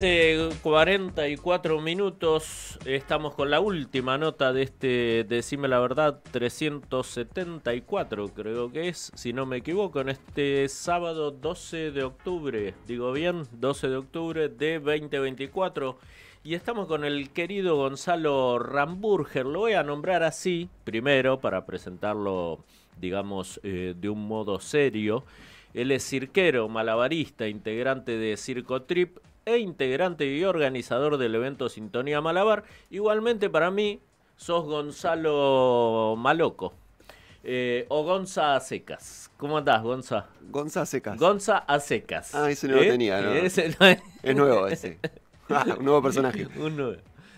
44 minutos, estamos con la última nota de este Decime la Verdad 374, creo que es, si no me equivoco, en este sábado 12 de octubre, digo bien, 12 de octubre de 2024. Y estamos con el querido Gonzalo Ramburger, lo voy a nombrar así primero para presentarlo, digamos, eh, de un modo serio. Él es cirquero, malabarista, integrante de Circo Trip e integrante y organizador del evento Sintonía Malabar. Igualmente para mí, sos Gonzalo Maloco. Eh, o Gonza a ¿Cómo estás, Gonza? Gonza Asecas. Gonza a Ah, ese no lo ¿Eh? tenía, ¿no? es... nuevo ese. Ah, un nuevo personaje. un nuevo.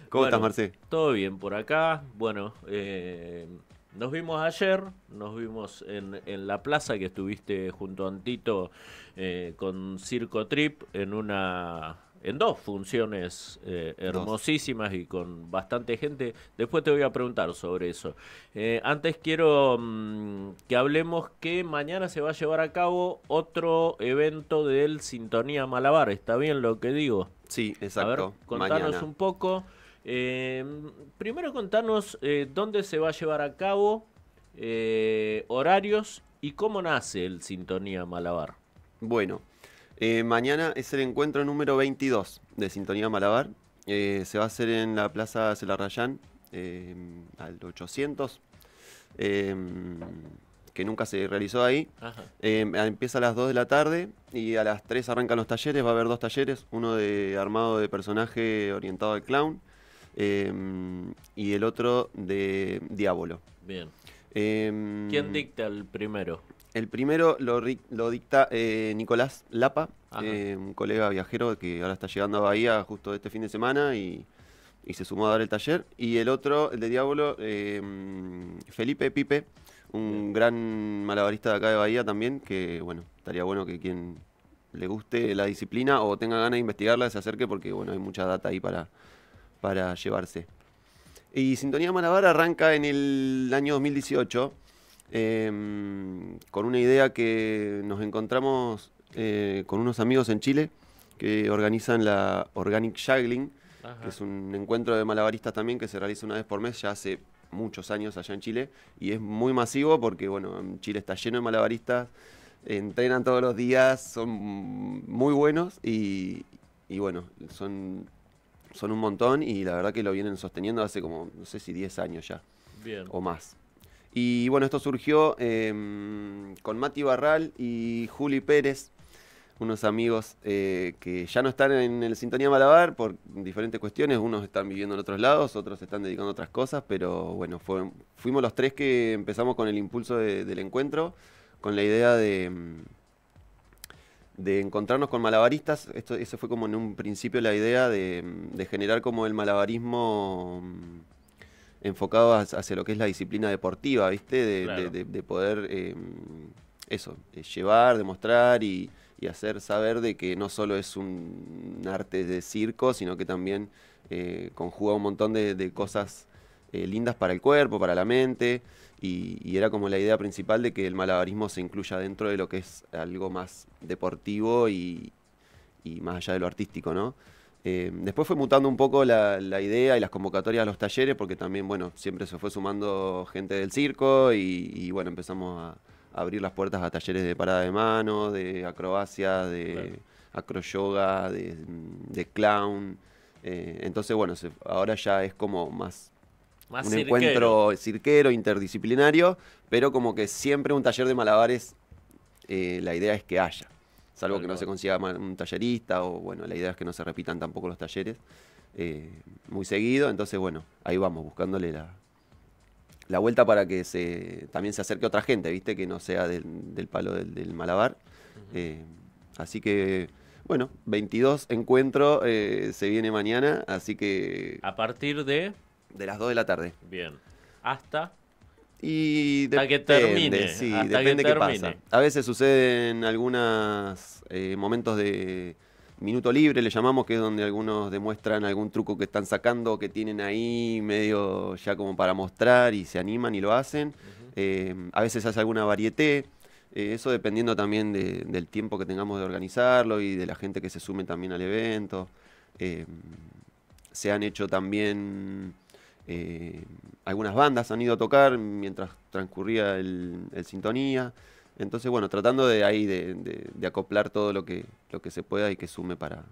¿Cómo estás, Marcé? Todo bien por acá. Bueno, eh, nos vimos ayer, nos vimos en, en la plaza que estuviste junto a Antito eh, con Circo Trip en una en dos funciones eh, hermosísimas y con bastante gente. Después te voy a preguntar sobre eso. Eh, antes quiero mm, que hablemos que mañana se va a llevar a cabo otro evento del Sintonía Malabar. ¿Está bien lo que digo? Sí, exacto. A ver, contanos un poco. Eh, primero contanos eh, dónde se va a llevar a cabo, eh, horarios y cómo nace el Sintonía Malabar. Bueno, mañana es el encuentro número 22 de Sintonía Malabar. se va a hacer en la Plaza Celarrayán al 800, que nunca se realizó ahí. empieza a las 2 de la tarde y a las 3 arrancan los talleres. Va a haber dos talleres, uno de armado de personaje orientado al clown Em, y el otro de Diablo. Bien. Em, ¿Quién dicta el primero? El primero lo, lo dicta eh, Nicolás Lapa, eh, un colega viajero que ahora está llegando a Bahía justo este fin de semana y, se sumó a dar el taller. Y el otro, el de Diablo, em, Felipe Pipe, un gran malabarista de acá de Bahía también, que bueno, estaría bueno que quien le guste la disciplina o tenga ganas de investigarla se acerque porque bueno, hay mucha data ahí para, para llevarse. Y Sintonía Malabar arranca en el año 2018 em, con una idea que nos encontramos eh, con unos amigos en Chile que organizan la Organic Juggling, que es un encuentro de malabaristas también que se realiza una vez por mes ya hace muchos años allá en Chile y es muy masivo porque bueno, Chile está lleno de malabaristas, entrenan todos los días, son muy buenos y, y bueno, son son un montón y la verdad que lo vienen sosteniendo hace como, no sé si 10 años ya. Bien. O más. Y bueno, esto surgió em, con Mati Barral y Juli Pérez, unos amigos eh, que ya no están en el Sintonía Malabar por diferentes cuestiones. Unos están viviendo en otros lados, otros se están dedicando a otras cosas, pero bueno, fuimos los tres que empezamos con el impulso del encuentro, con la idea de em, de encontrarnos con malabaristas, esto, eso fue como en un principio la idea de, mm, generar como el malabarismo mm, enfocado hacia lo que es la disciplina deportiva, ¿viste? De, de, poder eh, eso, eh, llevar, demostrar y, hacer saber de que no solo es un arte de circo, sino que también eh, conjuga un montón de, cosas eh, lindas para el cuerpo, para la mente, y, era como la idea principal de que el malabarismo se incluya dentro de lo que es algo más deportivo y, más allá de lo artístico, ¿no? Eh, después fue mutando un poco la, idea y las convocatorias a los talleres, porque también, bueno, siempre se fue sumando gente del circo y, bueno, empezamos a, abrir las puertas a talleres de parada de manos, de acrobacia, de acroyoga, de, clown. Eh, entonces, bueno, ahora ya es como más un encuentro cirquero, interdisciplinario, pero como que siempre un taller de malabares, eh, la idea es que haya. Salvo que no se consiga un tallerista, o bueno, la idea es que no se repitan tampoco los talleres eh, muy seguido. Entonces, bueno, ahí vamos, buscándole la, la vuelta para que se también se acerque otra gente, ¿viste? Que no sea del, palo del, malabar. Eh, así que, bueno, 22 encuentro se viene mañana, así que... A partir de... De las 2 de la tarde. Bien. Hasta. Y que termine, sí, depende que qué pasa. A veces suceden algunos eh, momentos de minuto libre, le llamamos, que es donde algunos demuestran algún truco que están sacando, que tienen ahí medio ya como para mostrar y se animan y lo hacen. Eh, a veces hace alguna varieté. Eh, eso dependiendo también del tiempo que tengamos de organizarlo y de la gente que se sume también al evento. se han hecho también eh, algunas bandas han ido a tocar mientras transcurría el, sintonía. Entonces, bueno, tratando de ahí de, acoplar todo lo que, lo que se pueda y que sume para,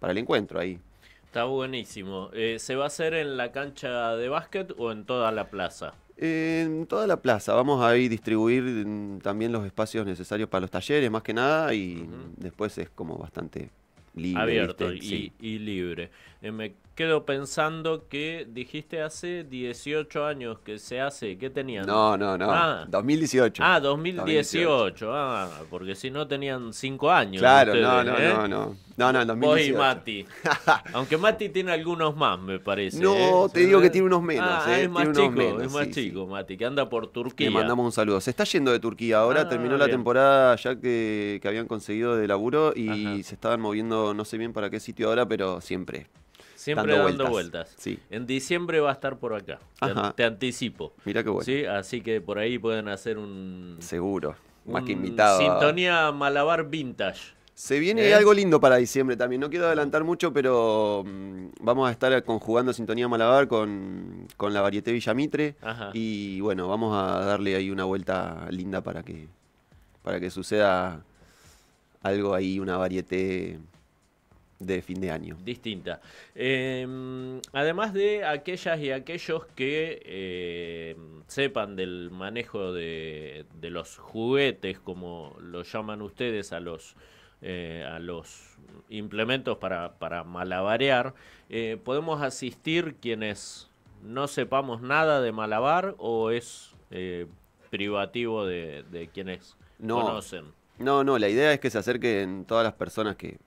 para el encuentro ahí. Está buenísimo. Eh, ¿Se va a hacer en la cancha de básquet o en toda la plaza? en toda la plaza. Vamos a ahí distribuir también los espacios necesarios para los talleres, más que nada, y después es como bastante libre. Abierto y, libre. Eh, me quedo pensando que dijiste hace 18 años que se hace. ¿Qué tenían? No, no, no. 2018. Ah, 2018. Ah, ah, porque si no tenían 5 años. Claro, ¿eh? no, no, no, no. No, no, 2018. Hoy Mati. Aunque Mati tiene algunos más, me parece. No, ¿eh? te digo que tiene unos menos. Ah, es más chico, es más chico, Mati, que anda por Turquía. Le mandamos un saludo. Se está yendo de Turquía ahora, ah, terminó la temporada ya que, habían conseguido de laburo y se estaban moviendo, no sé bien para qué sitio ahora, pero siempre Siempre dando, vueltas. En diciembre va a estar por acá. Te, anticipo. Mira qué bueno. Así que por ahí pueden hacer un. Seguro. Más que invitado. Sintonía Malabar Vintage. Se viene ¿Eh? algo lindo para diciembre también. No quiero adelantar mucho, pero mm, vamos a estar conjugando Sintonía Malabar con, la Varieté Villamitre. Y bueno, vamos a darle ahí una vuelta linda para que, para que suceda algo ahí, una varieté de fin de año. Distinta. Em, además de aquellas y aquellos que em, sepan del manejo de, los juguetes, como lo llaman ustedes, a los, eh, a los implementos para, para malabarear, eh, podemos asistir quienes no sepamos nada de malabar o es eh, privativo de, quienes no, conocen. No, no, la idea es que se acerquen todas las personas que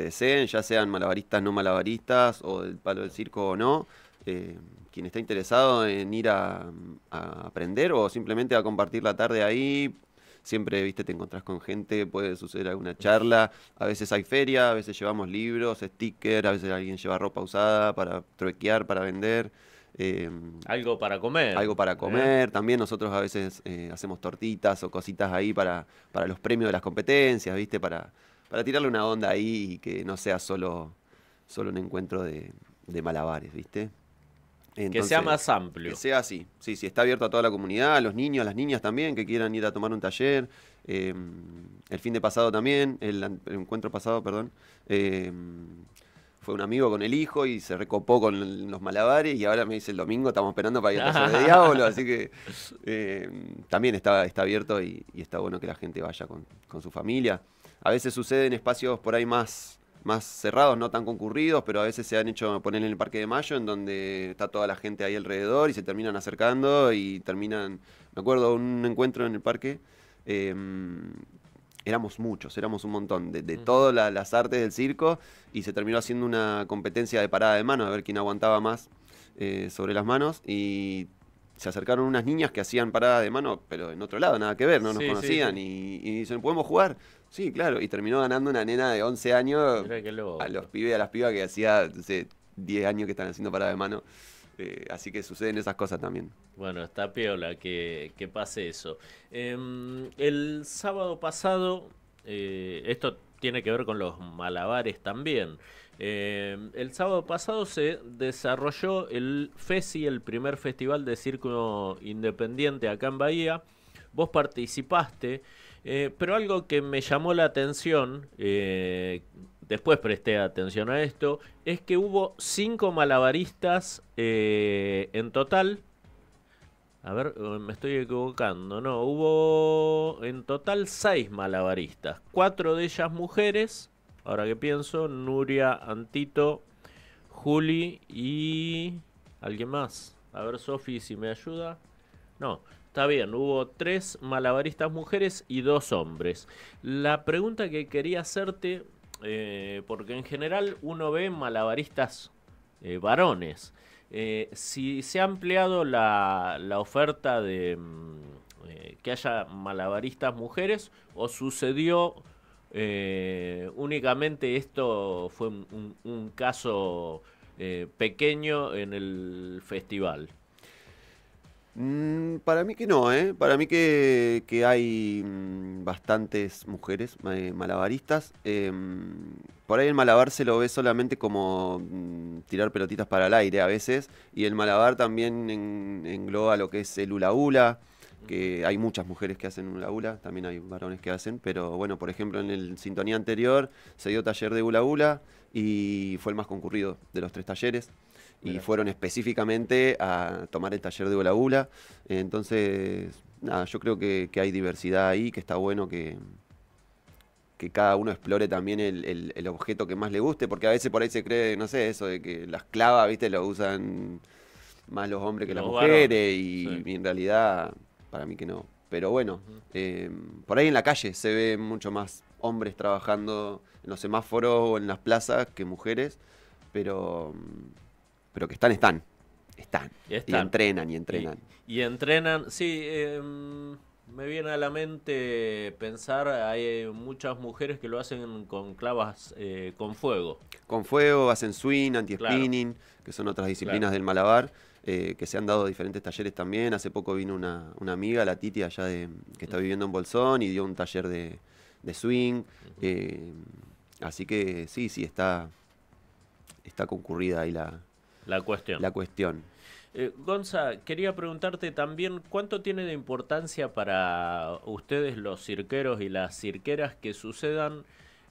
deseen, ya sean malabaristas, no malabaristas, o del palo del circo o no. Eh, quien está interesado en ir a, aprender o simplemente a compartir la tarde ahí. Siempre, viste, te encontrás con gente, puede suceder alguna charla. A veces hay feria, a veces llevamos libros, stickers, a veces alguien lleva ropa usada para truequear, para vender. Em, algo para comer. Algo para eh. comer. También nosotros a veces eh, hacemos tortitas o cositas ahí para, para los premios de las competencias, viste, para, para tirarle una onda ahí y que no sea solo, solo un encuentro de, malabares, ¿viste? que sea más amplio. Que sea así. Sí, sí, está abierto a toda la comunidad, a los niños, a las niñas también, que quieran ir a tomar un taller. Em, el fin de pasado también, el, encuentro pasado, perdón. Em, fue un amigo con el hijo y se recopó con los malabares y ahora me dice el domingo estamos esperando para ir a taller de diablo, así que em, también está, está abierto y, está bueno que la gente vaya con, con su familia a veces sucede en espacios por ahí más, más cerrados, no tan concurridos, pero a veces se han hecho poner en el Parque de Mayo, en donde está toda la gente ahí alrededor y se terminan acercando y terminan, me acuerdo, un encuentro en el parque. Em, éramos muchos, éramos un montón, de, de todas las artes del circo, y se terminó haciendo una competencia de parada de mano, a ver quién aguantaba más eh, sobre las manos, y se acercaron unas niñas que hacían parada de mano, pero en otro lado, nada que ver, no nos conocían, Y, y dicen, podemos jugar, Sí, claro, y terminó ganando una nena de 11 años a los pibes y a las pibas que hacía 10 años que están haciendo parada de mano. Eh, así que suceden esas cosas también. Bueno, está piola que, pase eso. Em, el sábado pasado, eh, esto tiene que ver con los malabares también. Em, el sábado pasado se desarrolló el FESI, el primer festival de círculo independiente acá en Bahía. Vos participaste. Eh, pero algo que me llamó la atención, eh, después presté atención a esto, es que hubo cinco malabaristas eh, en total. A ver, me estoy equivocando, no, hubo en total seis malabaristas, cuatro de ellas mujeres, ahora que pienso, Nuria, Antito, Juli y... ¿Alguien más? A ver, Sofi, si me ayuda. No, Está bien, hubo tres malabaristas mujeres y dos hombres. La pregunta que quería hacerte, eh, porque en general uno ve malabaristas eh, varones, eh, si se ha ampliado la, oferta de mm, que haya malabaristas mujeres o sucedió únicamente esto fue un caso pequeño en el festival. Mm, para mí que no, ¿eh? Para mí que, que hay mm, bastantes mujeres eh, malabaristas. Em, por ahí el malabar se lo ve solamente como mm, tirar pelotitas para el aire a veces. Y el malabar también engloba lo que es el hula hula que hay muchas mujeres que hacen hula hula, también hay varones que hacen, pero bueno, por ejemplo, en el sintonía anterior se dio taller de hula hula y fue el más concurrido de los tres talleres y fueron específicamente a tomar el taller de hula hula. Entonces, nada, yo creo que, hay diversidad ahí, que está bueno que, que cada uno explore también el, objeto que más le guste, porque a veces por ahí se cree, no sé, eso de que las clavas, viste, lo usan más los hombres que las mujeres, y en realidad para mí que no. Pero bueno, eh, por ahí en la calle se ve mucho más hombres trabajando en los semáforos o en las plazas que mujeres, pero, pero que están, están. Están. Y, entrenan, y entrenan. Y, entrenan, sí. Em, me viene a la mente pensar, hay muchas mujeres que lo hacen con clavas eh, con fuego. Con fuego, hacen swing, anti-spinning, que son otras disciplinas del malabar. Eh, que se han dado diferentes talleres también. Hace poco vino una, amiga, la Titi, allá que está viviendo en Bolsón y dio un taller de, swing. Eh, así que sí, sí, está, está concurrida ahí la, cuestión. La cuestión. Eh, Gonza, quería preguntarte también cuánto tiene de importancia para ustedes los cirqueros y las cirqueras que sucedan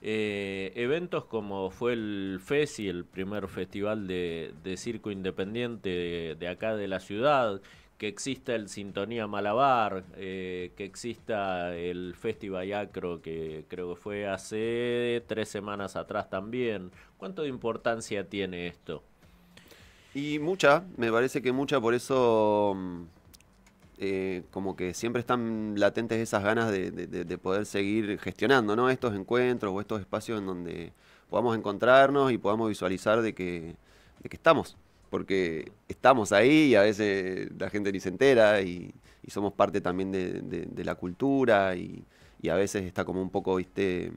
eh, eventos como fue el FESI, el primer festival de, circo independiente de, acá de la ciudad, que exista el Sintonía Malabar, eh, que exista el Festival Acro, que creo que fue hace tres semanas atrás también. ¿Cuánto de importancia tiene esto? Y mucha, me parece que mucha, por eso... Mm, eh, como que siempre están latentes esas ganas de, poder seguir gestionando ¿no? estos encuentros o estos espacios en donde podamos encontrarnos y podamos visualizar de que, estamos, porque estamos ahí y a veces la gente ni se entera y, somos parte también de, la cultura y, y, a veces está como un poco, viste,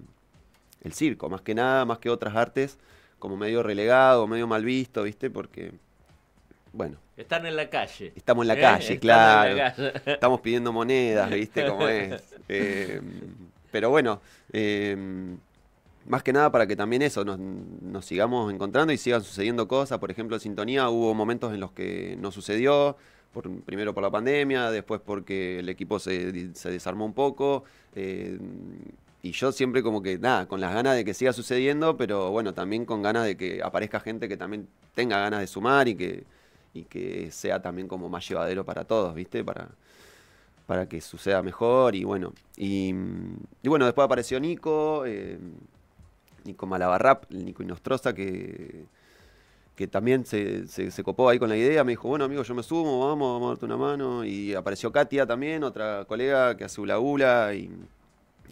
el circo, más que nada, más que otras artes, como medio relegado, medio mal visto, viste, porque bueno. Están en la calle. Estamos en la calle, claro. Estamos pidiendo monedas, ¿viste cómo es? Eh, pero bueno, eh, más que nada para que también eso, nos, sigamos encontrando y sigan sucediendo cosas. Por ejemplo, en Sintonía hubo momentos en los que no sucedió, primero por la pandemia, después porque el equipo se desarmó un poco. Eh, y yo siempre como que, nada, con las ganas de que siga sucediendo, pero bueno, también con ganas de que aparezca gente que también tenga ganas de sumar y que, y que sea también como más llevadero para todos, ¿viste? Para, para que suceda mejor y bueno. Y, mm, bueno, después apareció Nico, eh, Nico Malabarrap, Nico Inostroza, que, que también se, copó ahí con la idea. Me dijo, bueno, amigo, yo me sumo, vamos, a darte una mano. Y apareció Katia también, otra colega que hace Ula Ula y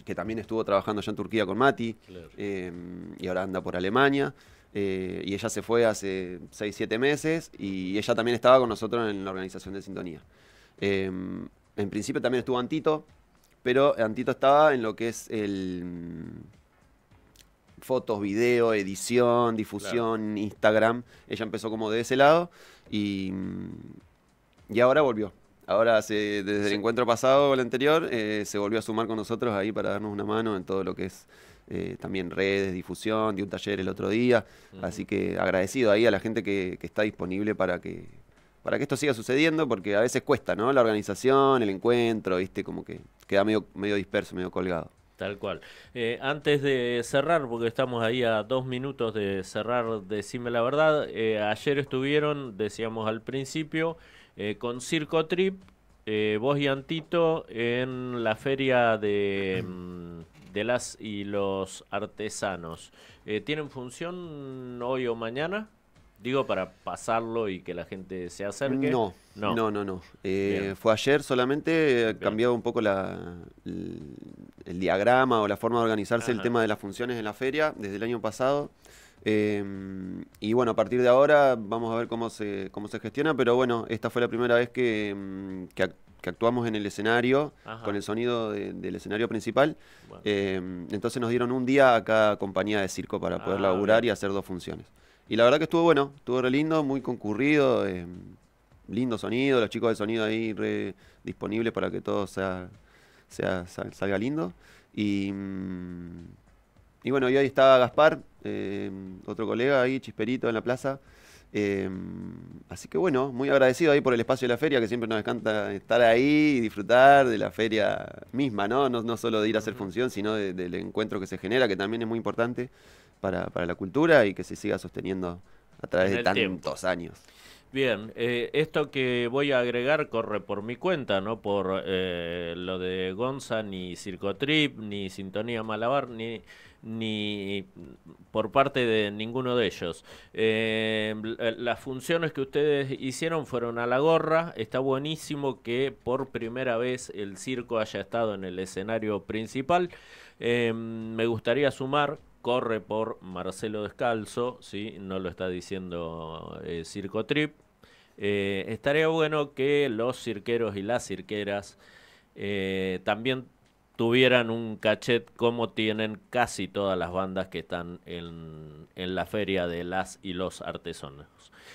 que también estuvo trabajando allá en Turquía con Mati eh, y ahora anda por Alemania. Eh, y ella se fue hace 6, 7 meses y ella también estaba con nosotros en la organización de Sintonía. Em, en principio también estuvo Antito, pero Antito estaba en lo que es el mm, fotos, video, edición, difusión, Instagram. Ella empezó como de ese lado y, mm, y ahora volvió. Ahora, desde el encuentro pasado o el anterior, eh, se volvió a sumar con nosotros ahí para darnos una mano en todo lo que es eh, también redes, difusión, de un taller el otro día. Así que agradecido ahí a la gente que, está disponible para que, para que esto siga sucediendo, porque a veces cuesta, ¿no? La organización, el encuentro, ¿viste? Como que queda medio, disperso, medio colgado. Tal cual. Eh, antes de cerrar, porque estamos ahí a dos minutos de cerrar, decime la verdad, eh, ayer estuvieron, decíamos al principio, con Circo Trip, vos y Antito, en la feria de... Mm, de las y los artesanos. Eh, ¿Tienen función hoy o mañana? Digo, para pasarlo y que la gente se acerque. No, no, no, no. no. Eh, fue ayer solamente, eh, cambiado un poco la, el, diagrama o la forma de organizarse el tema de las funciones en la feria desde el año pasado. Em, y bueno, a partir de ahora vamos a ver cómo se, cómo se gestiona, pero bueno, esta fue la primera vez que, mm, que que actuamos en el escenario, con el sonido del escenario principal. Eh, entonces nos dieron un día a cada compañía de circo para poder ah, laburar y hacer dos funciones. Y la verdad que estuvo bueno, estuvo re lindo, muy concurrido, eh, lindo sonido, los chicos de sonido ahí re disponibles para que todo sea, salga lindo. Y, mm, y bueno, y ahí estaba Gaspar, eh, otro colega ahí, Chisperito en la plaza. Em, así que bueno, muy agradecido ahí por el espacio de la feria, que siempre nos encanta estar ahí y disfrutar de la feria misma, ¿no? No, solo de ir a hacer función, sino del encuentro que se genera, que también es muy importante para, la cultura y que se siga sosteniendo a través de tantos años. Bien, eh, esto que voy a agregar corre por mi cuenta, no por eh, lo de Gonza, ni Trip, ni Sintonía Malabar, ni ni por parte de ninguno de ellos. Em, eh, las funciones que ustedes hicieron fueron a la gorra. Está buenísimo que por primera vez el circo haya estado en el escenario principal. Em, me gustaría sumar corre por Marcelo Descalzo, si no lo está diciendo eh, Circo Trip. Eh, estaría bueno que los cirqueros y las cirqueras también tuvieran un cachet como tienen casi todas las bandas que están en, la feria de las y los artesanos.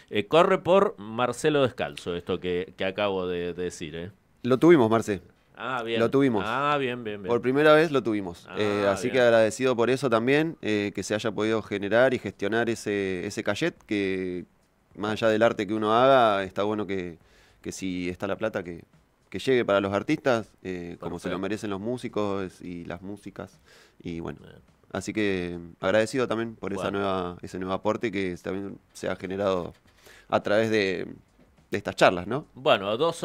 Eh, corre por Marcelo Descalzo, esto que, acabo de decir. ¿eh? Lo tuvimos, Marce. Ah, bien. Lo tuvimos. Ah, bien, bien, Por primera vez lo tuvimos. Ah, eh, así que agradecido por eso también, que se haya podido generar y gestionar ese, ese cachet, que más allá del arte que uno haga, está bueno que, que si está la plata, que, que llegue para los artistas, eh, como se lo merecen los músicos y las músicas. Y bueno. Así que agradecido también por nueva, ese nuevo aporte que también se ha generado a través de, estas charlas, ¿no? Bueno, dos,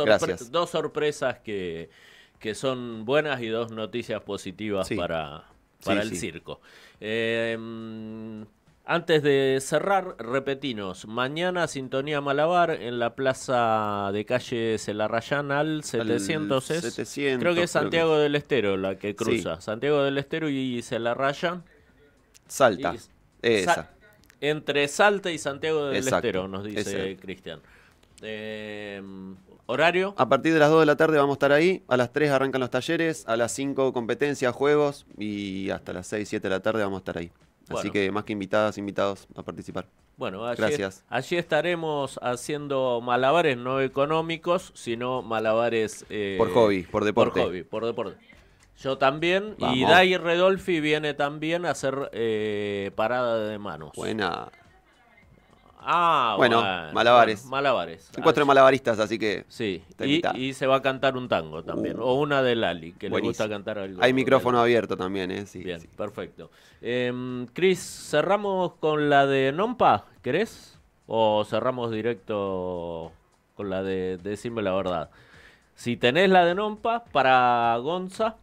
dos sorpresas que, que, son buenas y dos noticias positivas para, para el circo. Em, antes de cerrar, repetinos, mañana sintonía Malabar en la plaza de calle Celarrayán al 700, al 700 creo que es Santiago del Estero la que cruza, Santiago del Estero y Celarrayán. Salta, esa. entre Salta y Santiago del Estero, nos dice Cristian. Em, ¿Horario? A partir de las 2 de la tarde vamos a estar ahí. A las 3 arrancan los talleres. A las 5 competencias, juegos. Y hasta las 6, 7 de la tarde vamos a estar ahí. Así que más que invitadas, invitados a participar. Bueno, allí, Gracias. allí estaremos haciendo malabares no económicos, sino malabares... Eh, por hobby, por deporte. Por deporte. Yo también, y Dai Redolfi viene también a hacer eh, parada de manos. Buena. Ah, bueno. malabares. malabares. Encuentro ah, malabaristas, así que. Sí, y, y, se va a cantar un tango también. Uh. o una de Lali, que le gusta cantar algo. Hay micrófono abierto también, ¿eh? Sí, Bien, perfecto. Em, Cris, cerramos con la de Nompa, ¿querés? ¿O cerramos directo con la de Decime la verdad? Si tenés la de Nompa para Gonza.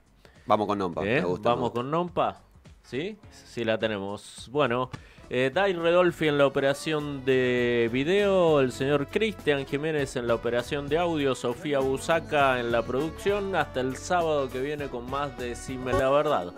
Vamos con Nompa. ¿eh? gusta, Vamos con Nompa. ¿Sí? Sí la tenemos. Bueno. Eh, Redolfi en la operación de video, el señor Cristian Jiménez en la operación de audio, Sofía Busaca en la producción. Hasta el sábado que viene con más de Decime la Verdad.